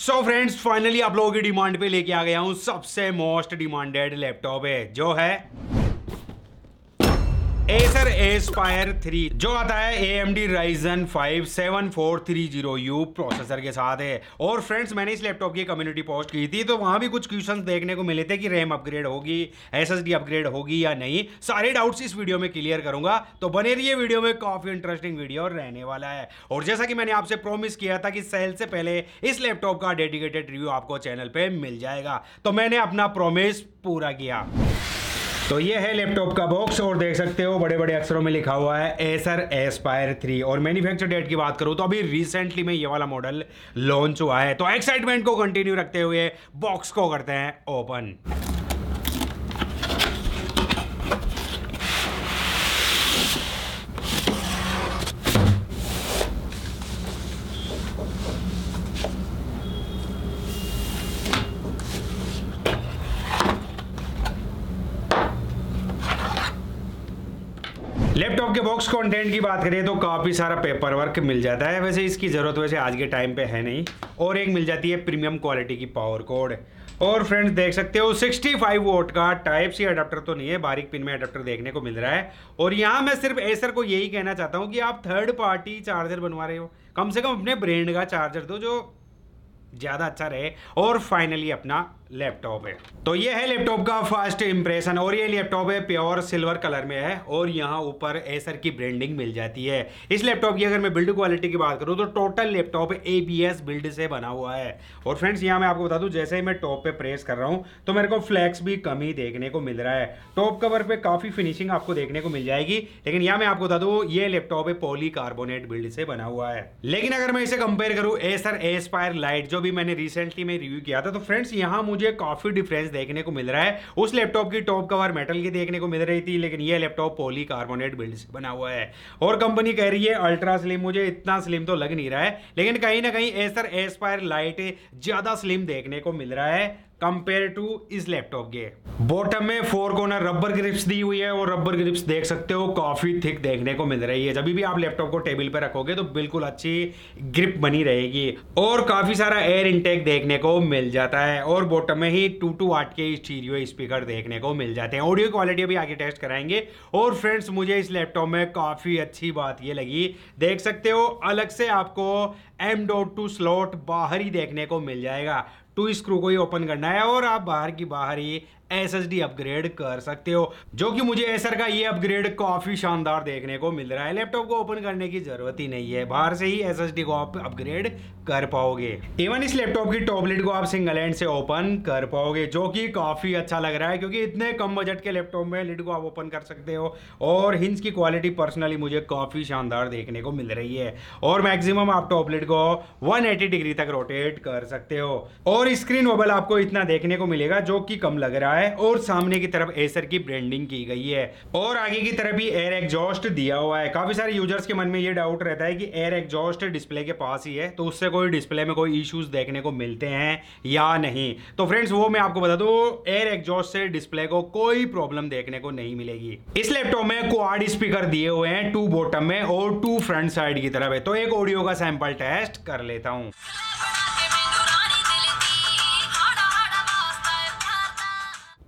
so friends finally आप लोगों की डिमांड पे लेके आ गया हूँ सबसे मोस्ट डिमांडेड लैपटॉप है जो है एसपायर थ्री जो आता है A M D Ryzen five seven four three zero U processor के साथ है और फ्रेंड्स मैंने इस लैपटॉप की कम्युनिटी पोस्ट की थी तो वहां भी कुछ क्वेश्चन देखने को मिले थे कि रैम अपग्रेड होगी एस एस डी अपग्रेड होगी या नहीं सारे डाउट्स इस वीडियो में क्लियर करूंगा तो बने रहिए वीडियो में काफी इंटरेस्टिंग वीडियो रहने वाला है और जैसा कि मैंने आपसे प्रॉमिस किया था कि सेल से पहले इस लैपटॉप का डेडिकेटेड रिव्यू आपको चैनल पर मिल जाएगा तो मैंने अपना प्रोमिस पूरा किया तो ये है लैपटॉप का बॉक्स और देख सकते हो बड़े बड़े अक्षरों में लिखा हुआ है एसर एस्पायर थ्री और मैन्युफैक्चर डेट की बात करूँ तो अभी रिसेंटली में ये वाला मॉडल लॉन्च हुआ है तो एक्साइटमेंट को कंटिन्यू रखते हुए बॉक्स को करते हैं ओपन कंटेंट की बात करें तो काफ़ी सारा पेपर वर्क मिल जाता है वैसे इसकी ज़रूरत वैसे आज के टाइम पे है नहीं और एक मिल जाती है प्रीमियम क्वालिटी की पावर कोड और फ्रेंड्स देख सकते हो 65 फाइव वोट का टाइप सी अडाप्टर तो नहीं है बारीक पिन में अडाप्टर देखने को मिल रहा है और यहाँ मैं सिर्फ एसर को यही कहना चाहता हूँ कि आप थर्ड पार्टी चार्जर बनवा रहे हो कम से कम अपने ब्रांड का चार्जर दो जो ज़्यादा अच्छा रहे और फाइनली अपना लैपटॉप है तो ये है लैपटॉप का फर्स्ट इंप्रेशन और ये लैपटॉप है प्योर सिल्वर कलर में है और यहाँ ऊपर एसर की ब्रांडिंग मिल जाती है इस लैपटॉप की अगर मैं बिल्ड क्वालिटी की बात करूँ तो total laptop A B S build से बना हुआ है और फ्रेंड्स यहाँ मैं आपको बता दूँ जैसे ही मैं टॉप पे प्रेस कर रहा हूँ तो मेरे को फ्लैक्स भी कम ही देखने को मिल रहा है टॉप कवर पर काफ़ी फिनिशिंग आपको देखने को मिल जाएगी लेकिन यहाँ मैं आपको बता दूँ ये लैपटॉप है पोली कार्बोनेट बिल्ड से बना हुआ है लेकिन अगर मैं इसे कंपेयर करूँ एसर एस्पायर लाइट जो भी मैंने रिसेंटली में रिव्यू किया था तो फ्रेंड्स यहाँ मुझे मुझे काफ़ी डिफरेंस देखने को मिल रहा है उस लैपटॉप की टॉप कवर मेटल की देखने को मिल रही थी लेकिन यह लैपटॉप पोली कार्बोनेट बिल्ड से बना हुआ है और कंपनी कह रही है अल्ट्रा स्लिम मुझे इतना स्लिम तो लग नहीं रहा है लेकिन कहीं ना कहीं एसर एसपायर लाइट ज़्यादा स्लिम देखने को मिल रहा है कंपेयर टू इस लैपटॉप के बॉटम में फोर कॉर्नर रबर ग्रिप्स दी हुई है और रबर ग्रिप्स देख सकते हो काफ़ी थिक देखने को मिल रही है जब भी आप लैपटॉप को टेबल पर रखोगे तो बिल्कुल अच्छी ग्रिप बनी रहेगी और काफ़ी सारा एयर इंटेक देखने को मिल जाता है और बॉटम में ही टू टू आठ के स्टीरियो स्पीकर देखने को मिल जाते हैं ऑडियो क्वालिटी भी आगे टेस्ट कराएंगे और फ्रेंड्स मुझे इस लैपटॉप में काफ़ी अच्छी बात ये लगी देख सकते हो अलग से आपको एम डॉट टू स्लॉट बाहर ही देखने को मिल जाएगा टू स्क्रू को ही ओपन करना है और आप बाहर की बाहर ही एस अपग्रेड कर सकते हो जो कि मुझे एसर का ये अपग्रेड काफी शानदार देखने को मिल रहा है लैपटॉप को ओपन करने की जरूरत ही नहीं है बाहर से ही एस को आप अपग्रेड कर पाओगे इवन इस लैपटॉप की टॉबलेट को आप सिंगल हैंड से ओपन कर पाओगे जो कि काफी अच्छा लग रहा है क्योंकि इतने कम बजट के लैपटॉप में लिड को आप ओपन कर सकते हो और हिंस की क्वालिटी पर्सनली मुझे काफी शानदार देखने को मिल रही है और मैक्सिमम आप टॉपलेट को वन डिग्री तक रोटेट कर सकते हो और स्क्रीन मोबाइल आपको इतना देखने को मिलेगा जो कि कम लग रहा है है और सामने की तरफ एसर की ब्रांडिंग की गई है और आगे की तरफ भी एयर एग्जॉस्ट दिया हुआ है काफी सारे यूजर्स के मन में ये डाउट रहता है कि एयर एग्जॉस्ट डिस्प्ले के पास ही है तो उससे कोई डिस्प्ले में कोई इश्यूज देखने को मिलते हैं या नहीं तो फ्रेंड्स वो मैं आपको बता दू एयर एग्जॉस्ट से डिस्प्ले को कोई प्रॉब्लम देखने को नहीं मिलेगी इस लैपटॉप में क्वाड स्पीकर दिए हुए हैं टू बॉटम में और टू फ्रंट साइड की तरफ है तो एक ऑडियो का सैंपल टेस्ट कर लेता हूँ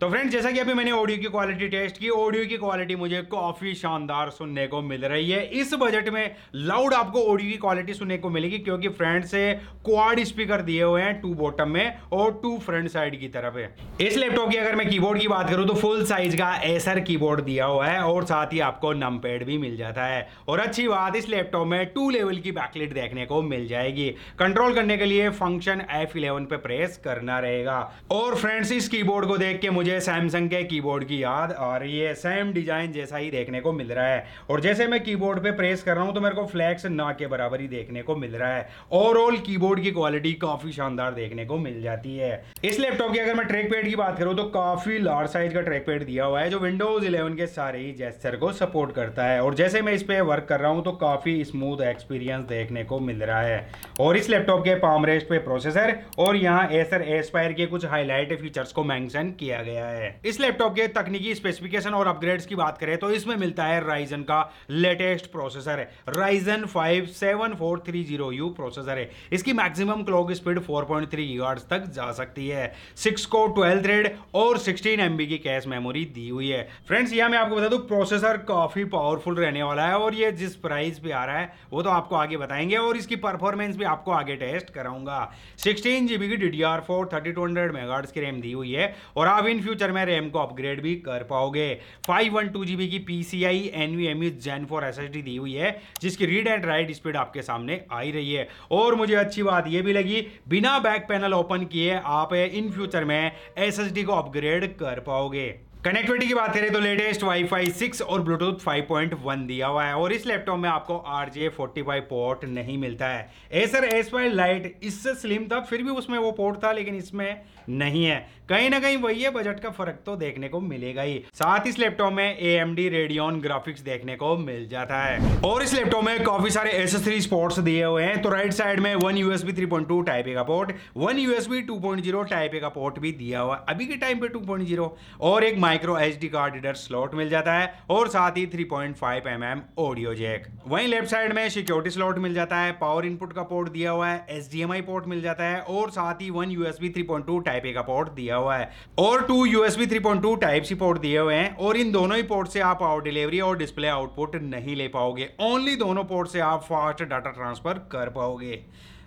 तो फ्रेंड्स जैसा कि अभी मैंने ऑडियो की क्वालिटी टेस्ट की ऑडियो की क्वालिटी मुझे काफ़ी शानदार सुनने को मिल रही है इस बजट में लाउड आपको ऑडियो की क्वालिटी सुनने को मिलेगी क्योंकि फ्रंट से क्वाड स्पीकर दिए हुए हैं टू बॉटम में और टू फ्रंट साइड की तरफ है इस लैपटॉप की अगर मैं कीबोर्ड की बात करूं तो फुल साइज का एसर कीबोर्ड दिया हुआ है और साथ ही आपको नम भी मिल जाता है और अच्छी बात इस लैपटॉप में टू लेवल की बैकलेट देखने को मिल जाएगी कंट्रोल करने के लिए फंक्शन एफ पे प्रेस करना रहेगा और फ्रेंड्स इस कीबोर्ड को देख के मुझे मुझे सैमसंग के कीबोर्ड की याद आ रही है सेम डिज़ाइन जैसा ही देखने को मिल रहा है और जैसे मैं कीबोर्ड पे प्रेस कर रहा हूँ तो मेरे को फ्लैक्स ना के बराबर ही देखने को मिल रहा है ओवरऑल कीबोर्ड की क्वालिटी काफ़ी शानदार देखने को मिल जाती है इस लैपटॉप की अगर मैं ट्रैक पैड की बात करूँ तो काफ़ी लार्ज साइज का ट्रैक पैड दिया हुआ है जो विंडोज़ इलेवन के सारे ही जेस्टर को सपोर्ट करता है और जैसे मैं इस पे वर्क कर रहा हूँ तो काफ़ी स्मूथ एक्सपीरियंस देखने को मिल रहा है और इस लैपटॉप के पामरेस्ट पे प्रोसेसर और यहाँ एसर एस्पायर के कुछ हाईलाइट फीचर्स को मैंशन किया गया गया है इस लैपटॉप के तकनीकी स्पेसिफिकेशन और अपग्रेड्स की बात करें तो इसमें मिलता है राइजन का लेटेस्ट प्रोसेसर है Ryzen five seven four three zero U processor है इसकी maximum clock speed four point three तक जा सकती है सिक्स को ट्वेल्व थ्रेड और सिक्सटीन एम की कैश मेमोरी दी हुई है फ्रेंड्स यह मैं आपको बता दू प्रोसेसर काफी पावरफुल रहने वाला है और ये जिस प्राइस पे आ रहा है वो तो आपको आगे बताएंगे और इसकी परफॉर्मेंस भी आपको आगे टेस्ट कराऊंगा सिक्सटीन जीबी की D D R four thirty two hundred megahertz की रैम दी हुई है और आप इन फ्यूचर में रैम को अपग्रेड भी कर पाओगे फाइव वन टू जीबी की P C I N V M U gen four S S D दी हुई है जिसकी रीड एंड राइट स्पीड आपके सामने आई रही है और मुझे अच्छी बात यह भी लगी बिना बैक पैनल ओपन किए आप इन फ्यूचर में एस एस डी को अपग्रेड कर पाओगे कनेक्टिविटी की बात करें तो लेटेस्ट वाईफाई 6 और ब्लूटूथ 5.1 दिया हुआ है और इस लैपटॉप में आपको R J forty five port नहीं मिलता है एसर एस वाई लाइट इससे स्लिम था फिर भी उसमें वो पोर्ट था लेकिन इसमें नहीं है कहीं ना कहीं वही है बजट का फर्क तो देखने को मिलेगा ही साथ इस लैपटॉप में A M D Radeon graphics देखने को मिल जाता है और इस लैपटॉप में काफी सारे एसेसरी स्पोर्ट्स दिए हुए हैं तो राइट साइड में one USB two type A का port one USB zero type A का पोर्ट भी दिया हुआ है अभी के टाइम पे टू पॉइंट जीरो और एक micro H D card reader slot मिल जाता है और साथ ही three point five M M audio jack वही लेफ्ट साइड में सिक्योरिटी स्लॉट मिल जाता है पावर इनपुट का पोर्ट दिया हुआ है एच पोर्ट मिल जाता है और साथ ही one USB three point two type A का पोर्ट दिया हुआ है और two USB 3.2 type C port दिए हुए हैं और इन दोनों ही पोर्ट से आप पावर डिलीवरी और डिस्प्ले आउटपुट नहीं ले पाओगे ओनली दोनों पोर्ट से आप फास्ट डाटा ट्रांसफर कर पाओगे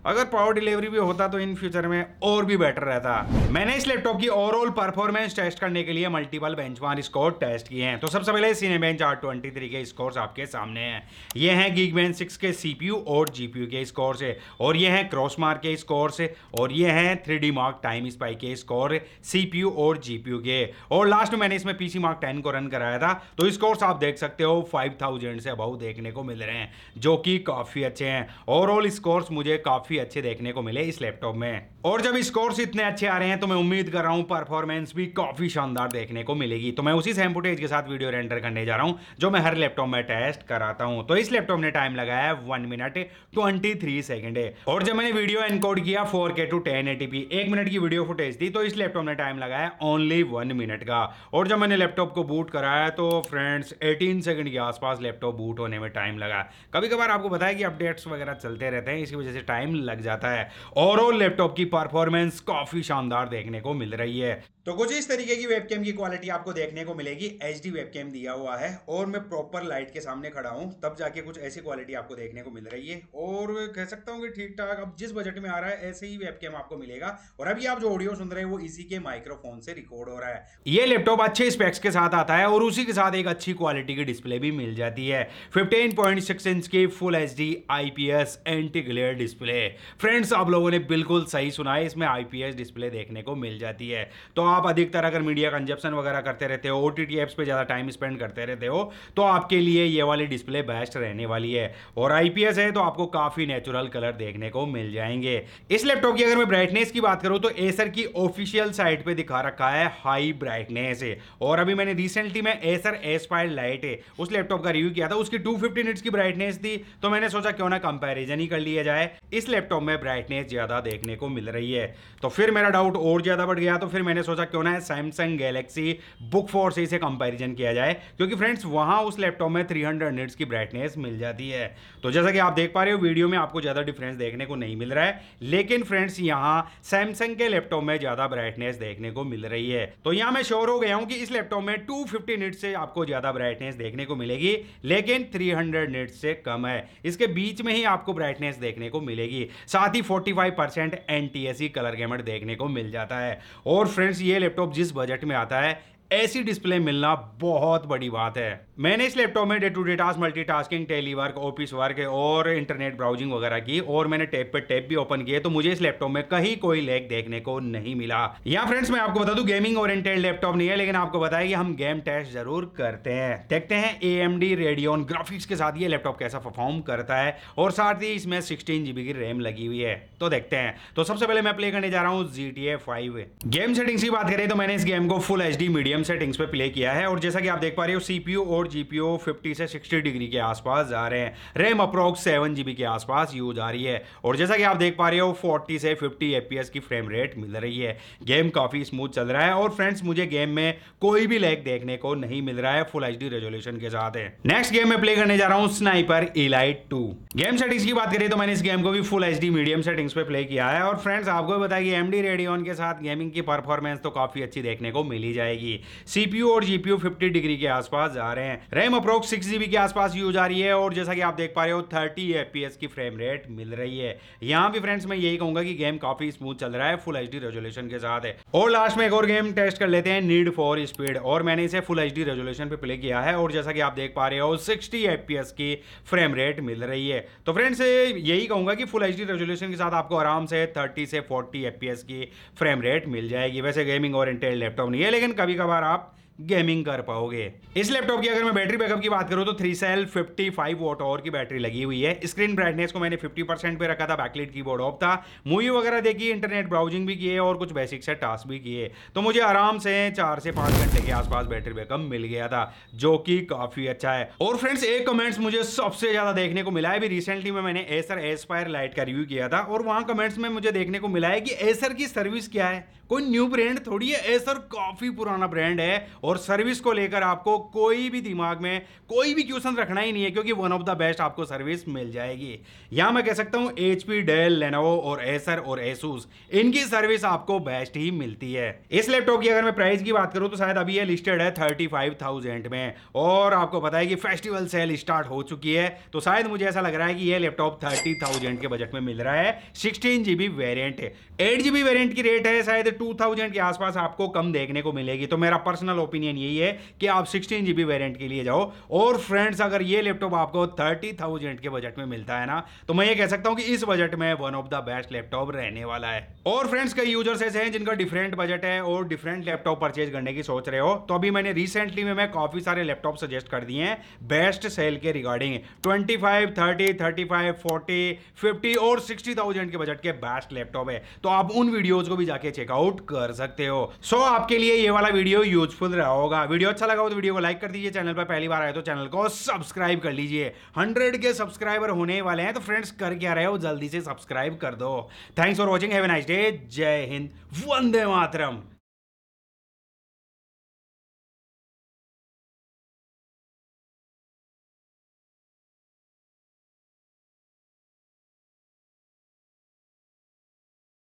अगर पावर डिलीवरी भी होता तो इन फ्यूचर में और भी बेटर रहता मैंने इस लैपटॉप की ओवरऑल परफॉर्मेंस टेस्ट करने के लिए मल्टीपल बेंच स्कोर टेस्ट किए हैं तो सबसे पहले Cinebench R twenty three के स्कोर आपके सामने हैं ये हैं गीक बेंच सिक्स के सीपीयू और जीपीयू के स्कोर से और ये हैं मार्क के स्कोर से और ये हैं three D Mark Time Spy के स्कोर सीपीयू और जीपीयू के और लास्ट में मैंने इसमें पीसी मार्क टेन को रन कराया था तो स्कोर आप देख सकते हो फाइव थाउजेंड से अबाउ देखने को मिल रहे हैं जो कि काफ़ी अच्छे हैं ओवरऑल स्कोर मुझे काफ़ी काफ़ी अच्छे देखने को मिले इस लैपटॉप में और जब स्कोर्स इतने अच्छे आ रहे हैं तो मैं उम्मीद कर रहा हूं परफॉर्मेंस भी काफ़ी शानदार देखने को मिलेगी तो मैं उसी सेम फुटेज के साथ वीडियो रेंडर करने जा रहा हूं जो मैं हर लैपटॉप में टेस्ट कराता हूं तो इस लैपटॉप ने टाइम लगाया है one minute twenty three second है और जब मैंने वीडियो एनकोड किया फोर टू टेन एटीपी एक मिनट की वीडियो फुटेज दी तो इस लैपटॉप ने टाइम लगाया ओनली वन मिनट का और जब मैंने लैपटॉप को बूट कराया तो फ्रेंड्स एटीन सेकेंड के आसपास लैपटॉप बूट होने में टाइम लगा कभी कभार आपको बताया कि अपडेट्स वगैरह चलते रहते हैं इसकी वजह से टाइम लग जाता है और लैपटॉप की परफॉर्मेंस काफी शानदार देखने को मिल रही है तो कुछ इस तरीके की वेबकैम की क्वालिटी आपको देखने को मिलेगी एच डी वेबकैम दिया हुआ है और मैं प्रॉपर लाइट के सामने खड़ा हूँ तब जाके कुछ ऐसी क्वालिटी आपको देखने को मिल रही है और कह सकता हूँ कि ठीक ठाक अब जिस बजट में आ रहा है ऐसे ही वेबकैम आपको मिलेगा और अभी आप जो ऑडियो सुन रहे हैं वो इसी के माइक्रोफोन से रिकॉर्ड हो रहा है ये लैपटॉप अच्छे स्पेक्स के साथ आता है और उसी के साथ एक अच्छी क्वालिटी की डिस्प्ले भी मिल जाती है फिफ्टीन पॉइंट सिक्स इंच की full H D I P S anti glare display friends आप लोगों ने बिल्कुल सही सुना सुना है इसमें आई डिस्प्ले देखने को मिल जाती है तो आप अधिकतर अगर मीडिया कंजप्शन वगैरह करते रहते हो ओ टी एप्स पर ज़्यादा टाइम स्पेंड करते रहते हो तो आपके लिए ये वाली डिस्प्ले बेस्ट रहने वाली है और आई है तो आपको काफ़ी नेचुरल कलर देखने को मिल जाएंगे इस लैपटॉप की अगर मैं ब्राइटनेस की बात करूँ तो एसर की ऑफिशियल साइट पर दिखा रखा है हाई ब्राइटनेस और अभी मैंने रिसेंटली मैं एसर एस फाइव लाइट उस लैपटॉप का रिव्यू किया था उसकी टू फिफ्टी की ब्राइटनेस थी तो मैंने सोचा क्यों ना कंपेरिजन ही कर लिया जाए इस लैपटॉप में ब्राइटनेस ज़्यादा देखने को मिल रही है तो फिर मेरा डाउट और ज़्यादा बढ़ गया तो फिर मैंने सोचा क्यों ना सैमसंग गैलेक्सी बुक फोर से इसे कंपेरिजन किया जाए क्योंकि फ्रेंड्स वहाँ उस लैपटॉप में थ्री हंड्रेड की ब्राइटनेस मिल जाती है तो जैसा कि आप देख पा रहे हो वीडियो में आपको ज़्यादा डिफरेंस देखने को नहीं मिल रहा है लेकिन फ्रेंड्स यहाँ सैमसंग के लैपटॉप में ज़्यादा ब्राइटनेस देखने को मिल रही है तो यहाँ मैं श्योर हो गया हूँ कि इस लैपटॉप में टू फिफ्टी से आपको ज़्यादा ब्राइटनेस देखने को मिलेगी लेकिन थ्री हंड्रेड से कम है इसके बीच में ही आपको ब्राइटनेस देखने को मिलेगी साथ ही forty five percent T colour gamut देखने को मिल जाता है और फ्रेंड्स ये लैपटॉप जिस बजट में आता है ऐसी डिस्प्ले मिलना बहुत बड़ी बात है मैंने इस लैपटॉप में day to day task multitasking tele work office work और इंटरनेट ब्राउजिंग वगैरह की और मैंने टैब पर टैब भी ओपन किए तो मुझे इस लैपटॉप में कहीं कोई लैग देखने को नहीं मिला यहाँ फ्रेंड्स मैं आपको बता दू गेमिंग और लैपटॉप नहीं है लेकिन आपको बताया कि हम गेम टेस्ट जरूर करते हैं देखते हैं A M D Radeon graphics के साथ ये लैपटॉप कैसा परफॉर्म करता है और साथ ही इसमें सिक्सटीन जीबी की रैम लगी हुई है तो देखते हैं तो सबसे पहले मैं प्ले करने जा रहा हूँ G T A five game settings की बात करें तो मैंने इस गेम को full H D medium settings पे प्ले किया है और जैसा कि आप देख पा रहे हो सीपीयू और कोर जीपीयू 50 से 60 डिग्री के आसपास जा रहे हैं रैम अप्रोक्स सेवन जी के आसपास यूज आ रही है और जैसा कि आप देख पा रहे हो 40 से 50 एफ की फ्रेम रेट मिल रही है गेम काफ़ी स्मूथ चल रहा है और फ्रेंड्स मुझे गेम में कोई भी लैग देखने को नहीं मिल रहा है फुल एच रेजोल्यूशन के साथ है नेक्स्ट गेम में प्ले करने जा रहा हूँ Sniper Elite two game settings की बात करें तो मैंने इस गेम को भी फुल एच मीडियम सेटिंग्स पे प्ले किया है और फ्रेंड्स आपको भी बताइए एम डी रेडियन के साथ गेमिंग की परफॉर्मेंस तो काफ़ी अच्छी देखने को मिली जाएगी सीपीयू और जीपीयू 50 डिग्री के आसपास जा रहे हैं हैं रैम अप्रोक्स सिक्स जीबी के आसपास यूज आ रही है और जैसा कि आप देख पा रहे हो थर्टी एफपीएस की फ्रेम रेट मिल रही है यहाँ भी फ्रेंड्स मैं यही कहूंगा कि गेम काफी स्मूथ चल रहा है फुल एच रेजोल्यूशन के साथ है और लास्ट में एक और गेम टेस्ट कर लेते हैं नीड फॉर स्पीड और मैंने इसे फुल एच रेजोल्यूशन पे प्ले किया है और जैसा कि आप देख पा रहे हो सिक्सटी एफपीएस की फ्रेम रेट मिल रही है तो फ्रेंड्स यही कहूंगा कि फुल एच रेजोल्यूशन के साथ आपको आराम से थर्टी से फोर्टी एफपीएस की फ्रेम रेट मिल जाएगी वैसे गेमिंग और इंटेल लैपटॉप नहीं है लेकिन कभी कभार आप गेमिंग कर पाओगे इस लैपटॉप की अगर मैं बैटरी बैकअप की बात करूँ तो three cell fifty five watt और की बैटरी लगी हुई है स्क्रीन ब्राइटनेस को मैंने फिफ्टी परसेंट पर रखा था बैकलेट की बोर्ड ऑफ था मूवी वगैरह देखी इंटरनेट ब्राउजिंग भी किए और कुछ बेसिक से टास्क भी किए तो मुझे आराम से चार से पाँच घंटे के आसपास बैटरी बैकअप मिल गया था जो कि काफी अच्छा है और फ्रेंड्स एक कमेंट्स मुझे सबसे ज्यादा देखने को मिला है भी रिसेंटली में मैंने एसर एसपायर लाइट का रिव्यू किया था और वहां कमेंट्स में मुझे देखने को मिला है कि एसर की सर्विस क्या है कोई न्यू ब्रांड थोड़ी है एसर काफी पुराना ब्रांड है और सर्विस को लेकर आपको कोई भी दिमाग में कोई भी क्वेश्चन रखना ही नहीं है क्योंकि वन ऑफ द बेस्ट आपको सर्विस मिल जाएगी यहां मैं कह सकता हूं एच पी डेल लेनोवो और एसर और एसूस इनकी सर्विस आपको बेस्ट ही मिलती है इस लैपटॉप की अगर मैं प्राइस की बात करूं तो शायद अभी ये लिस्टेड है थर्टी फाइव थाउजेंड में और आपको पता है कि फेस्टिवल सेल स्टार्ट हो चुकी है तो शायद मुझे ऐसा लग रहा है कि यह लैपटॉप थर्टी थाउजेंड के बजट में मिल रहा है sixteen GB variant eight GB variant की रेट है शायद टू थाउजेंड के आसपास आपको कम देखने को मिलेगी तो मेरा पर्सनल ओपिनियन ओपिनियन यही है कि आप सिक्सटीन जी वेरियंट के लिए जाओ और फ्रेंड्स अगर ये लैपटॉप आपको थर्टी थाउजेंड के बजट में मिलता है ना तो मैं ये कह सकता हूँ कि इस बजट में one of the best laptop रहने वाला है और फ्रेंड्स कई यूजर्स ऐसे हैं जिनका डिफरेंट बजट है और डिफरेंट लैपटॉप परचेज करने की सोच रहे हो तो अभी मैंने रिसेंटली में मैं काफी सारे लैपटॉप सजेस्ट कर दिए हैं बेस्ट सेल के regarding twenty five thirty thirty five forty fifty और सिक्सटी थाउजेंड के बजट के बेस्ट लैपटॉप है तो आप उन वीडियोज को भी जाके चेकआउट कर सकते हो सो so, आपके लिए ये वाला वीडियो यूजफुल रहा रहा होगा वीडियो अच्छा लगा हो तो वीडियो को लाइक कर दीजिए चैनल पर पहली बार आए तो चैनल को सब्सक्राइब कर लीजिए हंड्रेड के सब्सक्राइबर होने वाले हैं तो फ्रेंड्स कर क्या रहे हो जल्दी से सब्सक्राइब कर दो thanks for watching have nice day जय हिंद वंदे मातरम